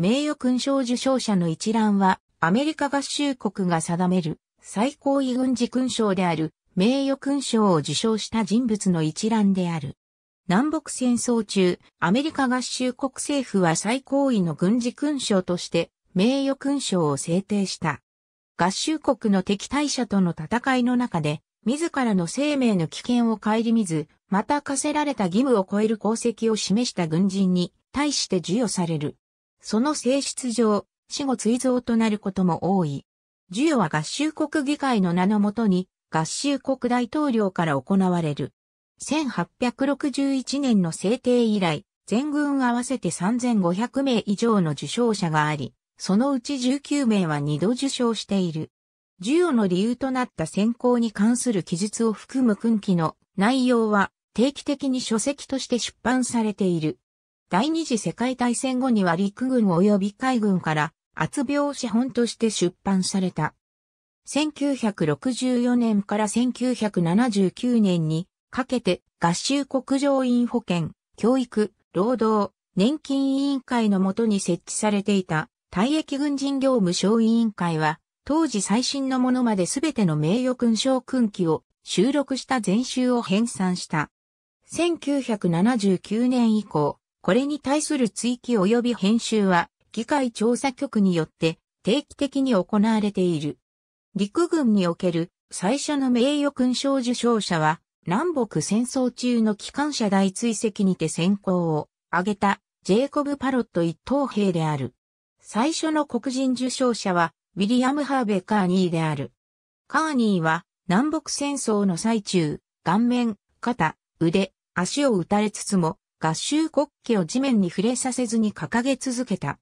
名誉勲章受章者の一覧は、アメリカ合衆国が定める最高位軍事勲章である名誉勲章を受章した人物の一覧である。南北戦争中、アメリカ合衆国政府は最高位の軍事勲章として名誉勲章を制定した。合衆国の敵対者との戦いの中で、自らの生命の危険を顧みず、また課せられた義務を超える功績を示した軍人に対して授与されるその性質上、死後追贈となることも多い。授与は合衆国議会の名のもとに、合衆国大統領から行われる。1861年の制定以来、全軍合わせて3500名以上の受賞者があり、そのうち19名は2度受賞している。授与の理由となった選考に関する記述を含む訓記の内容は定期的に書籍として出版されている。第二次世界大戦後には陸軍及び海軍から厚病資本として出版された。1964年から1979年にかけて合衆国上院保健、教育、労働、年金委員会のもとに設置されていた退役軍人業務省委員会は当時最新のものまで全ての名誉勲章勲記を収録した全集を編纂した。1979年以降、これに対する追記及び編集は、議会調査局によって定期的に行われている。陸軍における最初の名誉勲章受章者は、南北戦争中の機関車大追跡にて選考を挙げたジェイコブ・パロット一等兵である。最初の黒人受賞者は、ウィリアム・ハーベ・カーニーである。カーニーは、南北戦争の最中、顔面、肩、腕、足を打たれつつも、合衆国旗を地面に触れさせずに掲げ続けた。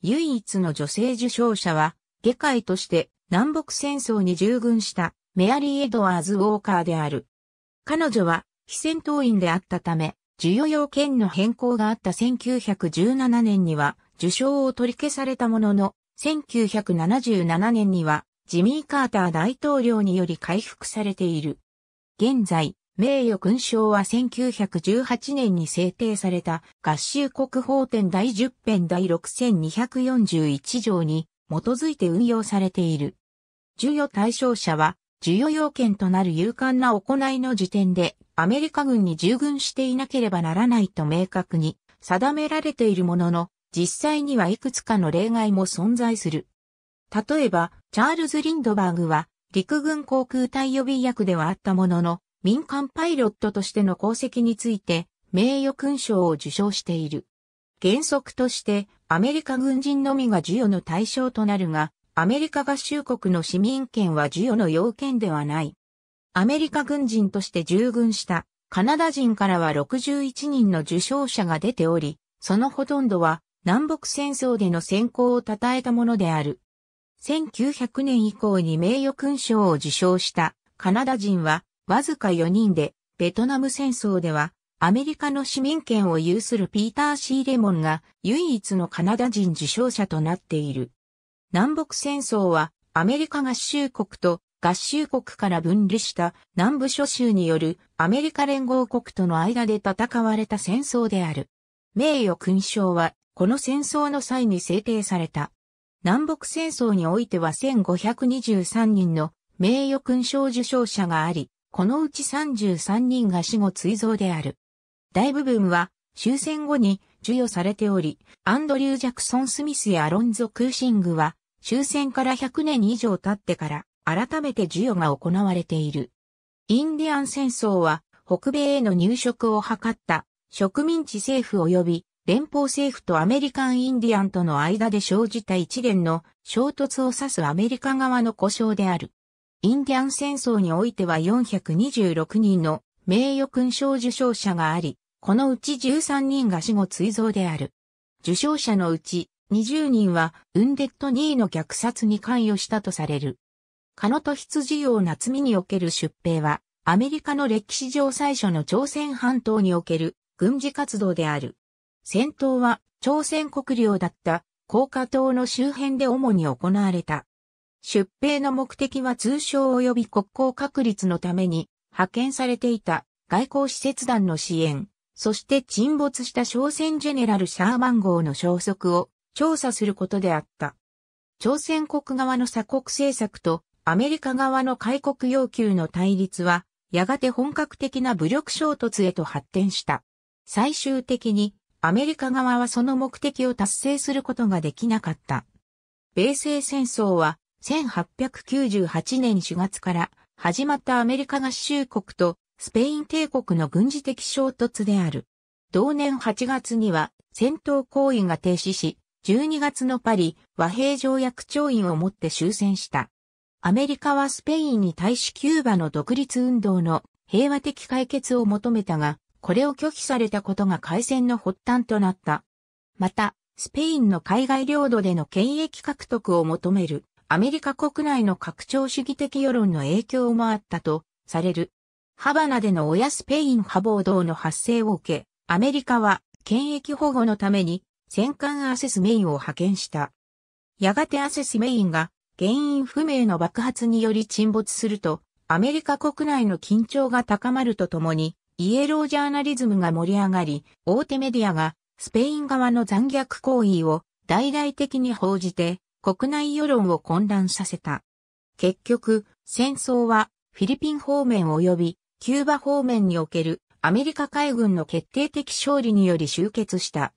唯一の女性受賞者は、下界として南北戦争に従軍したメアリー・エドワーズ・ウォーカーである。彼女は非戦闘員であったため、授与要件の変更があった1917年には受賞を取り消されたものの、1977年にはジミー・カーター大統領により回復されている。現在、名誉勲章は1918年に制定された合衆国法典第10編第6241条に基づいて運用されている。授与対象者は、授与要件となる勇敢な行いの時点で、アメリカ軍に従軍していなければならないと明確に定められているものの、実際にはいくつかの例外も存在する。例えば、チャールズ・リンドバーグは、陸軍航空隊予備役ではあったものの、民間パイロットとしての功績について名誉勲章を受章している。原則としてアメリカ軍人のみが授与の対象となるが、アメリカ合衆国の市民権は授与の要件ではない。アメリカ軍人として従軍したカナダ人からは61人の受賞者が出ており、そのほとんどは南北戦争での先行を称えたものである。1900年以降に名誉勲章を受章したカナダ人はわずか4人で、ベトナム戦争では、アメリカの市民権を有するピーター・シー・レモンが唯一のカナダ人受賞者となっている。南北戦争はアメリカ合衆国と合衆国から分離した南部諸州によるアメリカ連合国との間で戦われた戦争である。名誉勲章はこの戦争の際に制定された。南北戦争においては1523人の名誉勲章受賞者があり、このうち33人が死後追贈である。大部分は終戦後に授与されており、アンドリュー・ジャクソン・スミスやアロンゾ・クーシングは終戦から100年以上経ってから改めて授与が行われている。インディアン戦争は北米への入植を図った植民地政府及び連邦政府とアメリカンインディアンとの間で生じた一連の衝突を指すアメリカ側の故障である。インディアン戦争においては426人の名誉勲章受章者があり、このうち13人が死後追贈である。受章者のうち20人はウンデッド2位の虐殺に関与したとされる。カノト羊用夏美における出兵は、アメリカの歴史上最初の朝鮮半島における軍事活動である。戦闘は朝鮮国領だった高架島の周辺で主に行われた。出兵の目的は通商及び国交確立のために派遣されていた外交使節団の支援、そして沈没した商船ジェネラルシャーマン号の消息を調査することであった。朝鮮国側の鎖国政策とアメリカ側の開国要求の対立は、やがて本格的な武力衝突へと発展した。最終的にアメリカ側はその目的を達成することができなかった。米西戦争は1898年4月から始まったアメリカ合衆国とスペイン帝国の軍事的衝突である。同年8月には戦闘行為が停止し、12月のパリ和平条約調印をもって終戦した。アメリカはスペインに対しキューバの独立運動の平和的解決を求めたが、これを拒否されたことが開戦の発端となった。また、スペインの海外領土での権益獲得を求めるアメリカ国内の拡張主義的世論の影響もあったとされる。ハバナでの親スペイン派暴動の発生を受け、アメリカは権益保護のために戦艦アセスメインを派遣した。やがてアセスメインが原因不明の爆発により沈没すると、アメリカ国内の緊張が高まるとともに、イエロージャーナリズムが盛り上がり、大手メディアがスペイン側の残虐行為を大々的に報じて、国内世論を混乱させた。結局、戦争はフィリピン方面及びキューバ方面におけるアメリカ海軍の決定的勝利により終結した。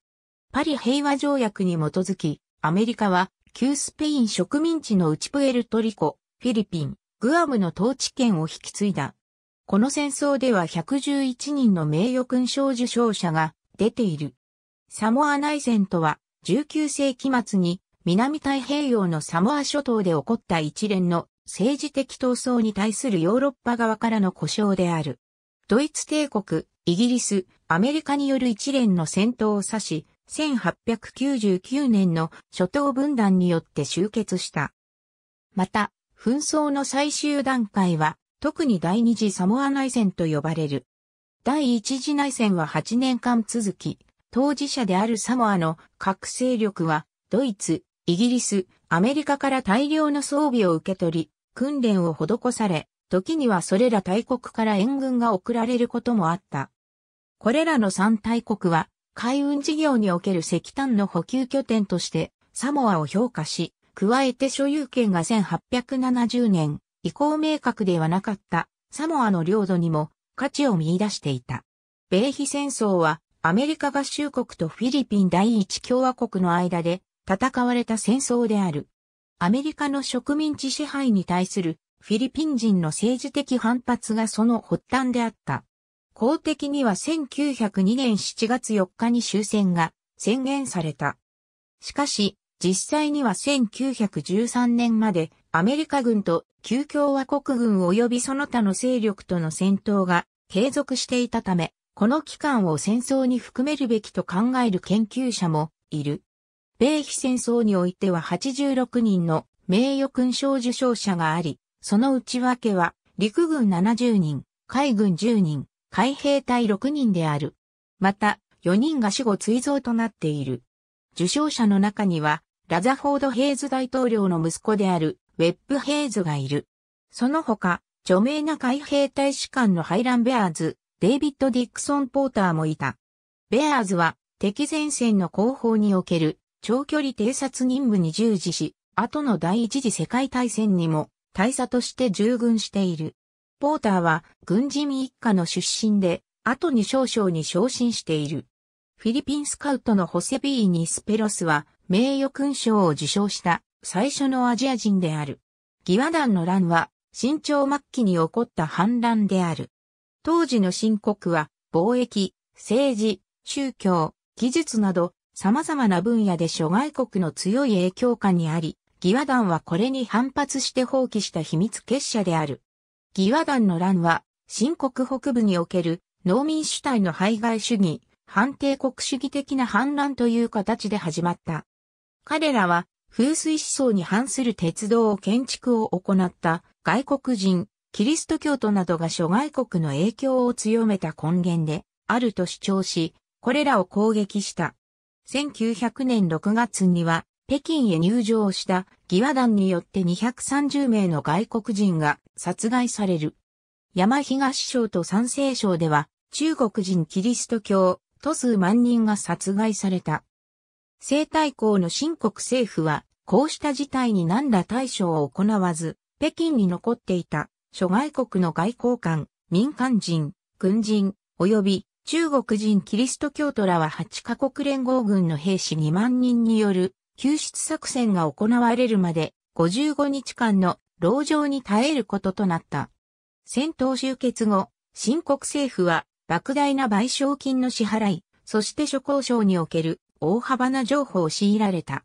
パリ平和条約に基づき、アメリカは旧スペイン植民地の内プエルトリコ、フィリピン、グアムの統治権を引き継いだ。この戦争では111人の名誉勲章受章者が出ている。サモア内戦とは19世紀末に南太平洋のサモア諸島で起こった一連の政治的闘争に対するヨーロッパ側からの故障である。ドイツ帝国、イギリス、アメリカによる一連の戦闘を指し、1899年の諸島分断によって終結した。また、紛争の最終段階は、特に第二次サモア内戦と呼ばれる。第一次内戦は8年間続き、当事者であるサモアの核勢力は、ドイツ、イギリス、アメリカから大量の装備を受け取り、訓練を施され、時にはそれら大国から援軍が送られることもあった。これらの三大国は、海運事業における石炭の補給拠点として、サモアを評価し、加えて所有権が1870年以降明確ではなかったサモアの領土にも価値を見出していた。米比戦争はアメリカ合衆国とフィリピン第一共和国の間で戦われた戦争である。アメリカの植民地支配に対するフィリピン人の政治的反発がその発端であった。公的には1902年7月4日に終戦が宣言された。しかし、実際には1913年までアメリカ軍と旧共和国軍及びその他の勢力との戦闘が継続していたため、この期間を戦争に含めるべきと考える研究者もいる。米非戦争においては86人の名誉勲章受章者があり、その内訳は陸軍70人、海軍10人、海兵隊6人である。また、4人が死後追贈となっている。受賞者の中には、ラザフォード・ヘイズ大統領の息子である、ウェップ・ヘイズがいる。その他、著名な海兵隊士官のハイラン・ベアーズ、デイビッド・ディクソン・ポーターもいた。ベアーズは、敵前線の後方における長距離偵察任務に従事し、後の第一次世界大戦にも大佐として従軍している。ポーターは軍人一家の出身で、後に少々に昇進している。フィリピンスカウトのホセビーニ・スペロスは名誉勲章を受章した最初のアジア人である。ギワ団の乱は新朝末期に起こった反乱である。当時の新国は貿易、政治、宗教、技術など様々な分野で諸外国の強い影響下にあり、義和団はこれに反発して放棄した秘密結社である。義和団の乱は、新国北部における農民主体の排外主義、反帝国主義的な反乱という形で始まった。彼らは、風水思想に反する鉄道を建築を行った外国人、キリスト教徒などが諸外国の影響を強めた根源であると主張し、これらを攻撃した。1900年6月には北京へ入場した義和団によって230名の外国人が殺害される。山東省と山西省では中国人キリスト教、都数万人が殺害された。西太后の新国政府は、こうした事態に何ら対処を行わず、北京に残っていた諸外国の外交官、民間人、軍人、及び中国人キリスト教徒らは8カ国連合軍の兵士2万人による救出作戦が行われるまで55日間の牢状に耐えることとなった。戦闘終結後、新国政府は莫大な賠償金の支払い、そして諸交渉における大幅な譲歩を強いられた。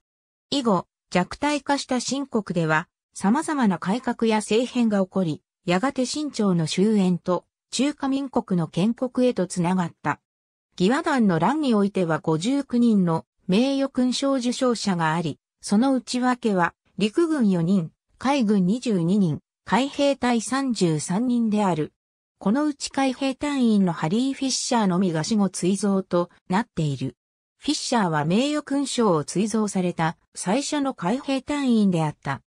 以後、弱体化した新国では、様々な改革や政変が起こり、やがて新朝の終焉と中華民国の建国へとつながった。義和団の乱においては59人の名誉勲章受章者があり、その内訳は陸軍4人、海軍22人、海兵隊33人である。このうち海兵隊員のハリー・フィッシャーのみが死後追贈となっている。フィッシャーは名誉勲章を追贈された最初の海兵隊員であった。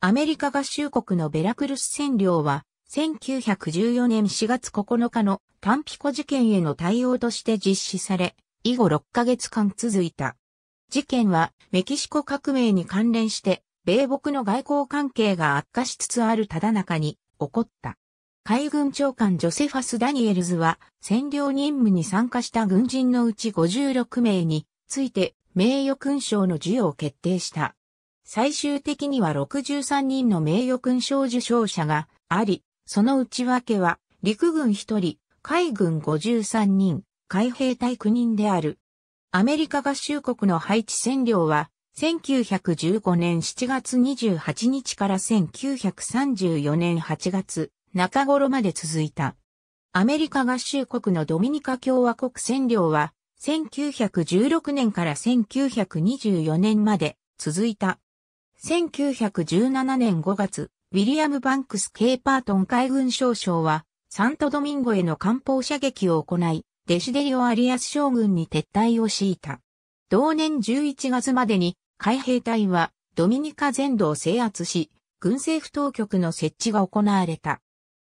アメリカ合衆国のベラクルス占領は1914年4月9日のタンピコ事件への対応として実施され、以後6ヶ月間続いた。事件はメキシコ革命に関連して米国の外交関係が悪化しつつあるただ中に起こった。海軍長官ジョセファス・ダニエルズは占領任務に参加した軍人のうち56名について名誉勲章の授与を決定した。最終的には63人の名誉勲章受章者があり、その内訳は、陸軍1人、海軍53人、海兵隊9人である。アメリカ合衆国の配置占領は、1915年7月28日から1934年8月中頃まで続いた。アメリカ合衆国のドミニカ共和国占領は、1916年から1924年まで続いた。1917年5月、ウィリアム・バンクス・ケーパートン海軍少将は、サントドミンゴへの艦砲射撃を行い、デシデリオ・アリアス将軍に撤退を強いた。同年11月までに、海兵隊はドミニカ全土を制圧し、軍政府当局の設置が行われた。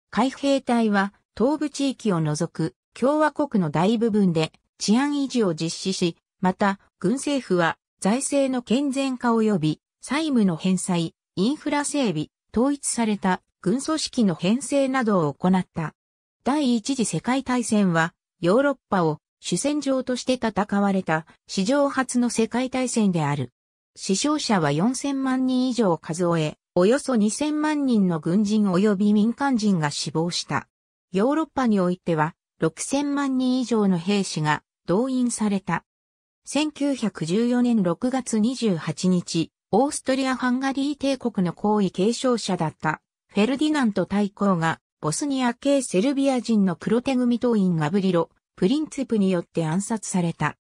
海兵隊は東部地域を除く共和国の大部分で治安維持を実施し、また軍政府は財政の健全化及び債務の返済、インフラ整備、統一された軍組織の編成などを行った。第一次世界大戦はヨーロッパを主戦場として戦われた史上初の世界大戦である。死傷者は4000万人以上数え、およそ2000万人の軍人及び民間人が死亡した。ヨーロッパにおいては6000万人以上の兵士が動員された。1914年6月28日、オーストリア・ハンガリー帝国の皇位継承者だったフェルディナント大公がボスニア系セルビア人の黒手組党員ガブリロ・プリンツプによって暗殺された。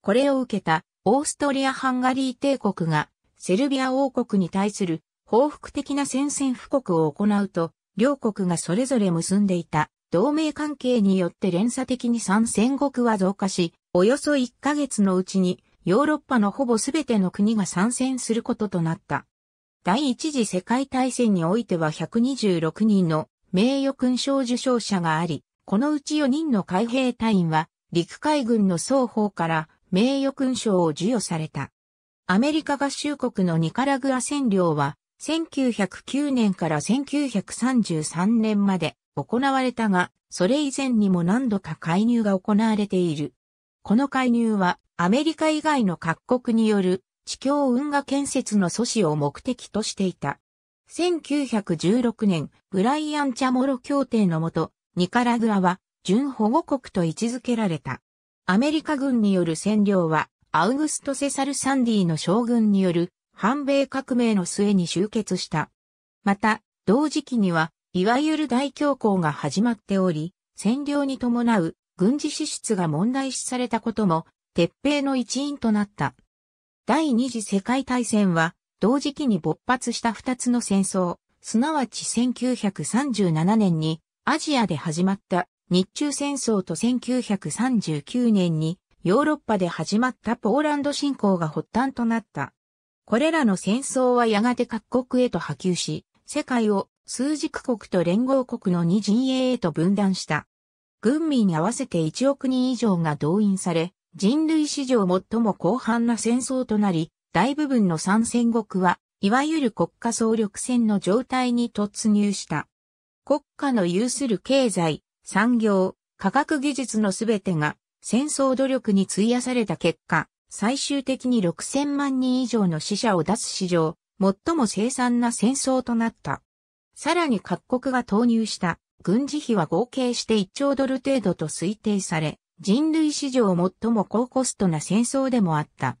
これを受けたオーストリア・ハンガリー帝国がセルビア王国に対する報復的な宣戦布告を行うと、両国がそれぞれ結んでいた同盟関係によって連鎖的に参戦国は増加し、およそ1ヶ月のうちにヨーロッパのほぼすべての国が参戦することとなった。第一次世界大戦においては126人の名誉勲章受章者があり、このうち4人の海兵隊員は陸海軍の双方から名誉勲章を授与された。アメリカ合衆国のニカラグア占領は1909年から1933年まで行われたが、それ以前にも何度か介入が行われている。この介入はアメリカ以外の各国による地境運河建設の阻止を目的としていた。1916年、ブライアン・チャモロ協定のもと、ニカラグアは準保護国と位置づけられた。アメリカ軍による占領は、アウグスト・セサル・サンディの将軍による反米革命の末に終結した。また、同時期には、いわゆる大恐慌が始まっており、占領に伴う軍事支出が問題視されたことも鉄平の一員となった。第二次世界大戦は、同時期に勃発した二つの戦争、すなわち1937年にアジアで始まった日中戦争と1939年にヨーロッパで始まったポーランド侵攻が発端となった。これらの戦争はやがて各国へと波及し、世界を数軸国と連合国の2陣営へと分断した。軍民合わせて1億人以上が動員され、人類史上最も広範な戦争となり、大部分の参戦国は、いわゆる国家総力戦の状態に突入した。国家の有する経済、産業、科学技術のすべてが戦争努力に費やされた結果、最終的に6000万人以上の死者を出す史上、最も凄惨な戦争となった。さらに各国が投入した軍事費は合計して1兆ドル程度と推定され、人類史上最も高コストな戦争でもあった。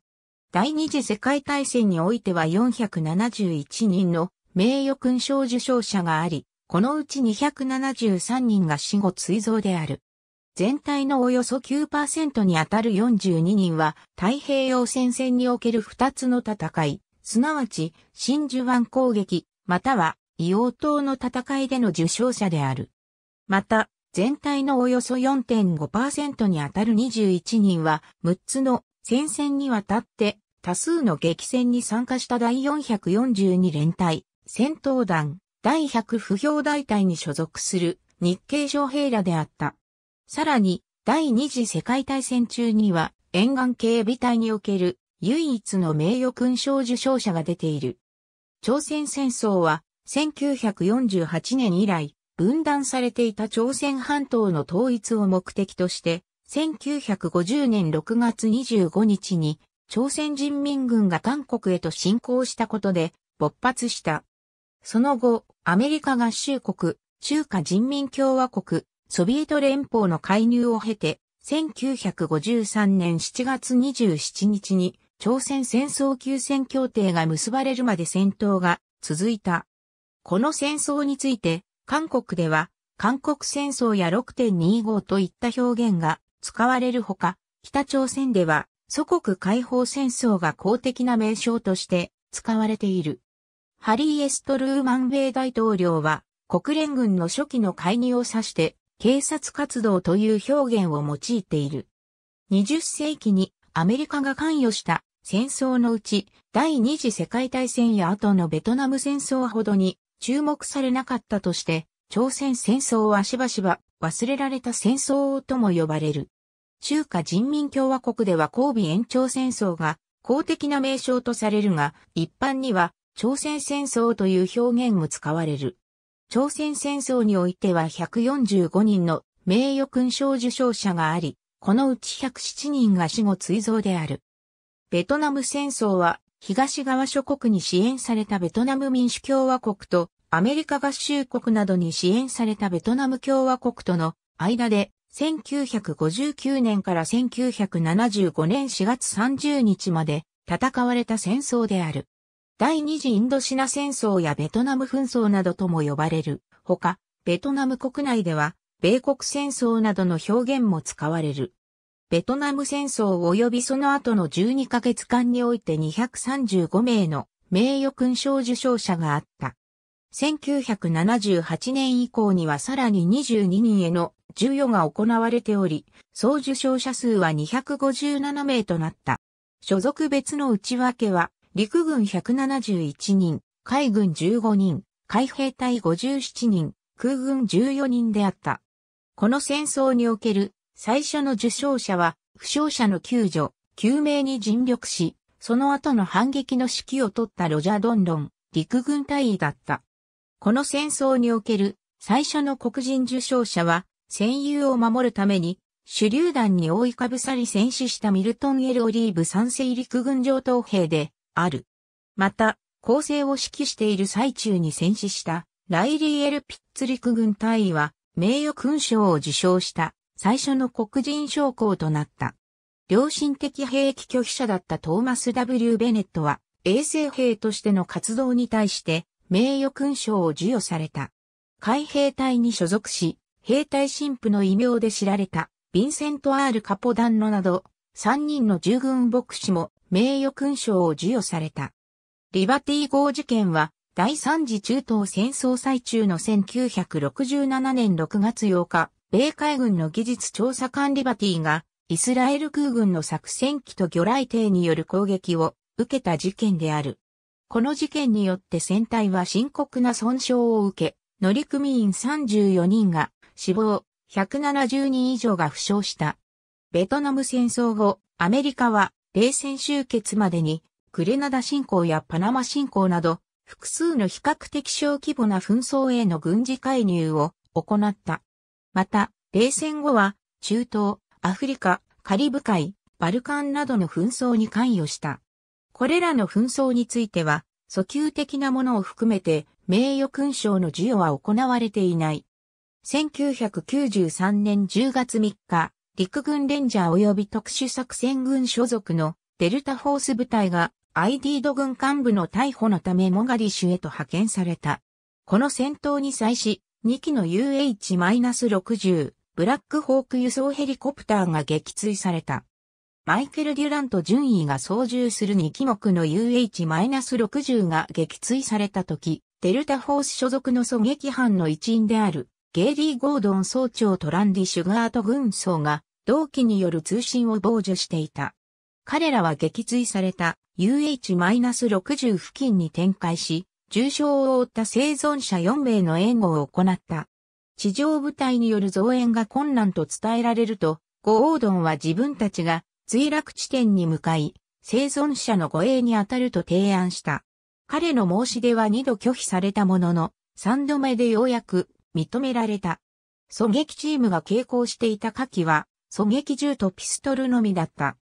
第二次世界大戦においては471人の名誉勲章受章者があり、このうち273人が死後追贈である。全体のおよそ9%にあたる42人は太平洋戦線における2つの戦い、すなわち真珠湾攻撃、または硫黄島の戦いでの受賞者である。また、全体のおよそ4.5%にあたる21人は、6つの戦線にわたって多数の激戦に参加した第442連隊、戦闘団、第100不評大隊に所属する日系将兵らであった。さらに、第二次世界大戦中には、沿岸警備隊における唯一の名誉勲章受章者が出ている。朝鮮戦争は1948年以来、分断されていた朝鮮半島の統一を目的として、1950年6月25日に朝鮮人民軍が韓国へと侵攻したことで勃発した。その後、アメリカ合衆国、中華人民共和国、ソビエト連邦の介入を経て、1953年7月27日に朝鮮戦争休戦協定が結ばれるまで戦闘が続いた。この戦争について韓国では、韓国戦争や6.25といった表現が使われるほか、北朝鮮では祖国解放戦争が公的な名称として使われている。ハリー・エストルーマン米大統領は国連軍の初期の介入を指して警察活動という表現を用いている。20世紀にアメリカが関与した戦争のうち第二次世界大戦や後のベトナム戦争ほどに注目されなかったとして、朝鮮戦争はしばしば忘れられた戦争とも呼ばれる。中華人民共和国では神戸延長戦争が公的な名称とされるが、一般には朝鮮戦争という表現も使われる。朝鮮戦争においては145人の名誉勲章受章者があり、このうち107人が死後追贈である。ベトナム戦争は東側諸国に支援されたベトナム民主共和国とアメリカ合衆国などに支援されたベトナム共和国との間で1959年から1975年4月30日まで戦われた戦争である。第二次インドシナ戦争やベトナム紛争などとも呼ばれるほか、ベトナム国内では米国戦争などの表現も使われる。ベトナム戦争及びその後の12ヶ月間において235名の名誉勲章受章者があった。1978年以降にはさらに22人への授与が行われており、総受賞者数は257名となった。所属別の内訳は、陸軍171人、海軍15人、海兵隊57人、空軍14人であった。この戦争における最初の受賞者は、負傷者の救助、救命に尽力し、その後の反撃の指揮を取ったロジャー・ドンロン、陸軍大尉だった。この戦争における最初の黒人受賞者は、戦友を守るために、手榴弾に覆いかぶさり戦死したミルトン・エル・オリーブ三世陸軍上等兵である。また、攻勢を指揮している最中に戦死したライリー・エル・ピッツ陸軍大尉は名誉勲章を受賞した。最初の黒人将校となった。良心的兵器拒否者だったトーマス・ W・ ベネットは、衛生兵としての活動に対して、名誉勲章を授与された。海兵隊に所属し、兵隊神父の異名で知られた、ヴィンセント・アール・カポダンノなど、3人の従軍牧師も名誉勲章を授与された。リバティ号事件は、第3次中東戦争最中の1967年6月8日、米海軍の技術調査官リバティが、イスラエル空軍の作戦機と魚雷艇による攻撃を受けた事件である。この事件によって船体は深刻な損傷を受け、乗組員34人が死亡、170人以上が負傷した。ベトナム戦争後、アメリカは冷戦終結までに、クレナダ侵攻やパナマ侵攻など、複数の比較的小規模な紛争への軍事介入を行った。また、冷戦後は、中東、アフリカ、カリブ海、バルカンなどの紛争に関与した。これらの紛争については、訴求的なものを含めて、名誉勲章の授与は行われていない。1993年10月3日、陸軍レンジャー及び特殊作戦軍所属のデルタフォース部隊が ID ド軍幹部の逮捕のためモガディシュへと派遣された。この戦闘に際し、2機の UH-60 ブラックホーク輸送ヘリコプターが撃墜された。マイケル・デュラント順位が操縦する2機目の UH-60 が撃墜された時、デルタフォース所属の狙撃班の一員である、ゲイリー・ゴードン総長とランディ・シュガート軍曹が、同期による通信を傍受していた。彼らは撃墜された UH-60 付近に展開し、重傷を負った生存者4名の援護を行った。地上部隊による増援が困難と伝えられると、ゴオードンは自分たちが墜落地点に向かい、生存者の護衛に当たると提案した。彼の申し出は2度拒否されたものの、3度目でようやく認められた。狙撃チームが傾向していた火器は、狙撃銃とピストルのみだった。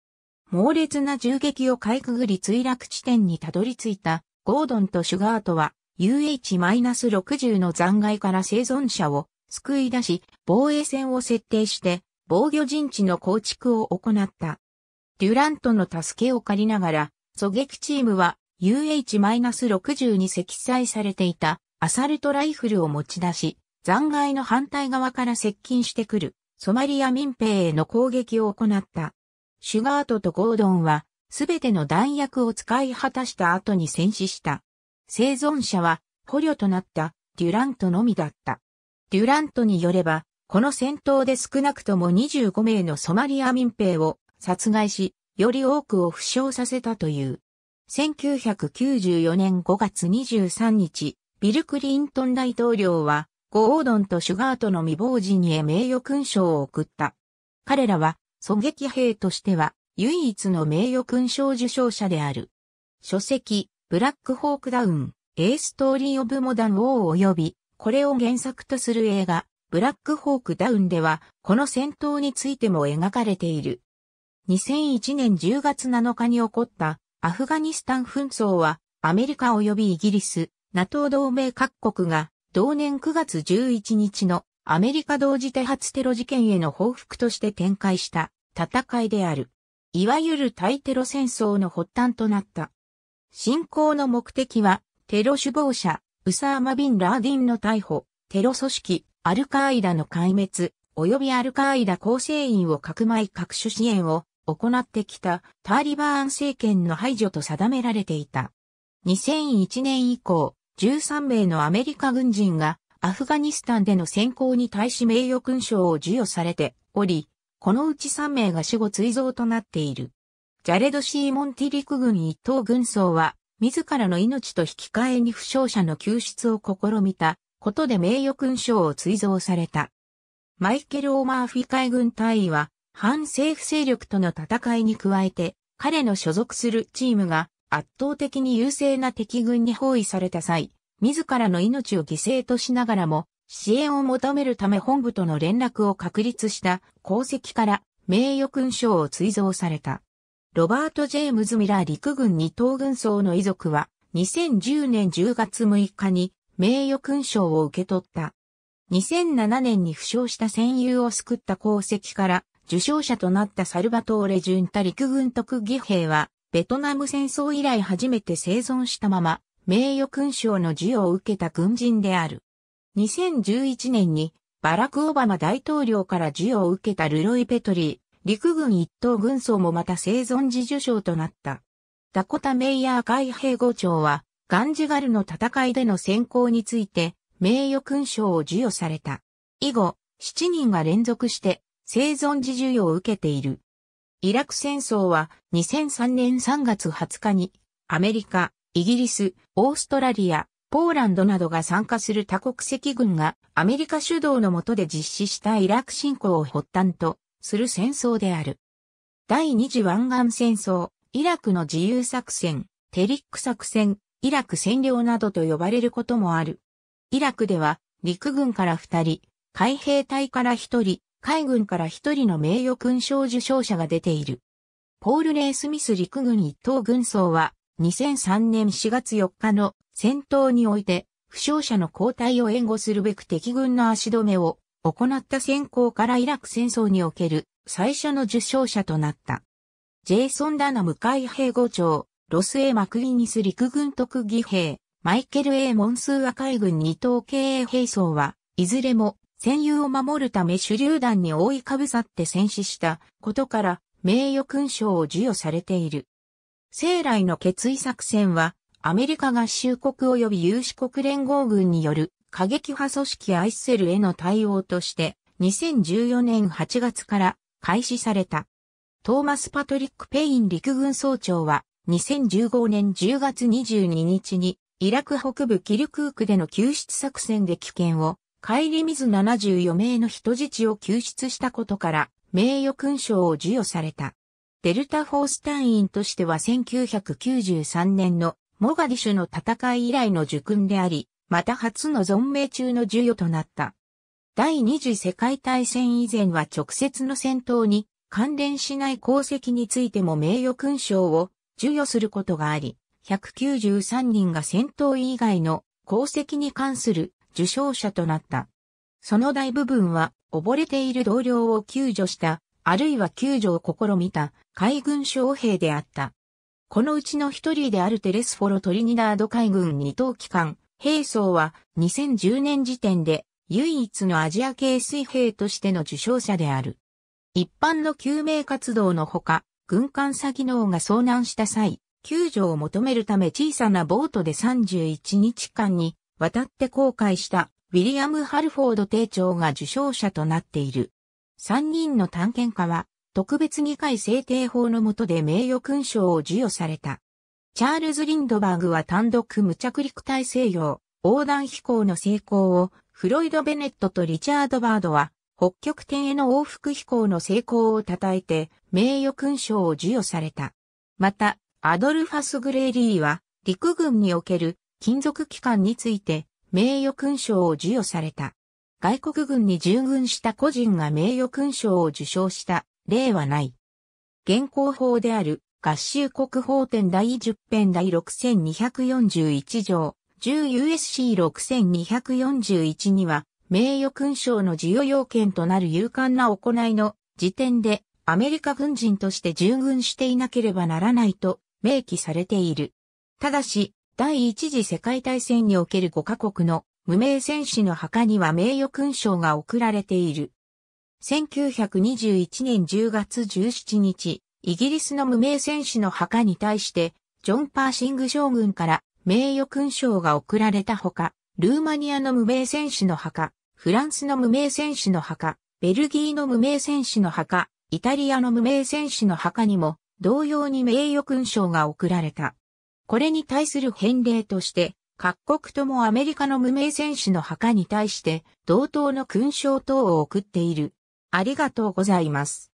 猛烈な銃撃をかいくぐり墜落地点にたどり着いたゴードンとシュガートは UH-60 の残骸から生存者を救い出し、防衛線を設定して防御陣地の構築を行った。デュラントの助けを借りながら、狙撃チームは UH-60 に積載されていたアサルトライフルを持ち出し、残骸の反対側から接近してくるソマリア民兵への攻撃を行った。シュガートとゴードンはすべての弾薬を使い果たした後に戦死した。生存者は捕虜となったデュラントのみだった。デュラントによれば、この戦闘で少なくとも25名のソマリア民兵を殺害し、より多くを負傷させたという。1994年5月23日、ビル・クリントン大統領は、ゴードンとシュガートの未亡人へ名誉勲章を送った。彼らは、狙撃兵としては、唯一の名誉勲章受章者である。書籍、ブラックホークダウン、A Story of Modern War 及び、これを原作とする映画、ブラックホークダウンでは、この戦闘についても描かれている。2001年10月7日に起こったアフガニスタン紛争はアメリカ及びイギリス、NATO 同盟各国が同年9月11日のアメリカ同時多発テロ事件への報復として展開した戦いである。いわゆる対テロ戦争の発端となった。侵攻の目的は、テロ首謀者、ウサーマ・ビン・ラーディンの逮捕、テロ組織、アルカーイダの壊滅、及びアルカーイダ構成員を各枚各種支援を行ってきたタリバーン政権の排除と定められていた。2001年以降、13名のアメリカ軍人がアフガニスタンでの選考に対し名誉勲章を授与されており、このうち3名が死後追贈となっている。ジャレド・シー・モンティ陸軍一等軍曹は、自らの命と引き換えに負傷者の救出を試みたことで名誉勲章を追贈された。マイケル・オーマーフィ海軍隊員は、反政府勢力との戦いに加えて、彼の所属するチームが圧倒的に優勢な敵軍に包囲された際、自らの命を犠牲としながらも、支援を求めるため本部との連絡を確立した功績から名誉勲章を追贈された。ロバート・ジェームズ・ミラー陸軍二等軍曹の遺族は2010年10月6日に名誉勲章を受け取った。2007年に負傷した戦友を救った功績から受賞者となったサルバトーレ・ジュンタ陸軍特技兵はベトナム戦争以来初めて生存したまま名誉勲章の授与を受けた軍人である。2011年にバラク・オバマ大統領から授与を受けたルロイ・ペトリー、陸軍一等軍曹もまた生存時受賞となった。ダコタ・メイヤー海兵伍長は、ガンジガルの戦いでの選考について、名誉勲章を授与された。以後、7人が連続して、生存時授与を受けている。イラク戦争は、2003年3月20日に、アメリカ、イギリス、オーストラリア、ポーランドなどが参加する多国籍軍がアメリカ主導の下で実施したイラク侵攻を発端とする戦争である。第二次湾岸戦争、イラクの自由作戦、テリック作戦、イラク占領などと呼ばれることもある。イラクでは陸軍から二人、海兵隊から一人、海軍から一人の名誉勲章受章者が出ている。ポール・レイ・スミス陸軍一等軍曹は2003年4月4日の戦闘において、負傷者の交代を援護するべく敵軍の足止めを行った先行からイラク戦争における最初の受賞者となった。ジェイソン・ダナム海兵伍長、ロス・エマクイニス陸軍特技兵、マイケル・エ・モンスーア海軍二等経営兵装は、いずれも戦友を守るため手榴弾に覆いかぶさって戦死したことから名誉勲章を授与されている。生来の決意作戦はアメリカ合衆国及び有志国連合軍による過激派組織アイセルへの対応として2014年8月から開始された。トーマス・パトリック・ペイン陸軍総長は2015年10月22日にイラク北部キルクークでの救出作戦で危険を帰り水74名の人質を救出したことから名誉勲章を授与された。デルタフォース隊員としては1993年のモガディシュの戦い以来の受訓であり、また初の存命中の授与となった。第二次世界大戦以前は直接の戦闘に関連しない功績についても名誉勲章を授与することがあり、193人が戦闘以外の功績に関する受賞者となった。その大部分は溺れている同僚を救助した、あるいは救助を試みた海軍将兵であった。このうちの一人であるテレスフォロトリニダード海軍二等機関、兵装は2010年時点で唯一のアジア系水兵としての受賞者である。一般の救命活動のほか、軍艦詐欺能が遭難した際、救助を求めるため小さなボートで31日間に渡って航海したウィリアム・ハルフォード艇長が受賞者となっている。3人の探検家は特別議会制定法の下で名誉勲章を授与された。チャールズ・リンドバーグは単独無着陸体西洋、横断飛行の成功を、フロイド・ベネットとリチャード・バードは、北極点への往復飛行の成功を称えて、名誉勲章を授与された。また、アドルファス・グレーリーは、陸軍における金属機関について、名誉勲章を授与された。外国軍に従軍した個人が名誉勲章を受章した例はない。現行法である合衆国法典第10編第6241条 10USC6241 には名誉勲章の授与要件となる勇敢な行いの時点でアメリカ軍人として従軍していなければならないと明記されている。ただし、第一次世界大戦における5カ国の無名戦士の墓には名誉勲章が贈られている。1921年10月17日、イギリスの無名戦士の墓に対して、ジョン・パーシング将軍から名誉勲章が贈られたほか、ルーマニアの無名戦士の墓、フランスの無名戦士の墓、ベルギーの無名戦士の墓、イタリアの無名戦士の墓にも、同様に名誉勲章が贈られた。これに対する返礼として、各国ともアメリカの無名戦士の墓に対して、同等の勲章等を贈っている。ありがとうございます。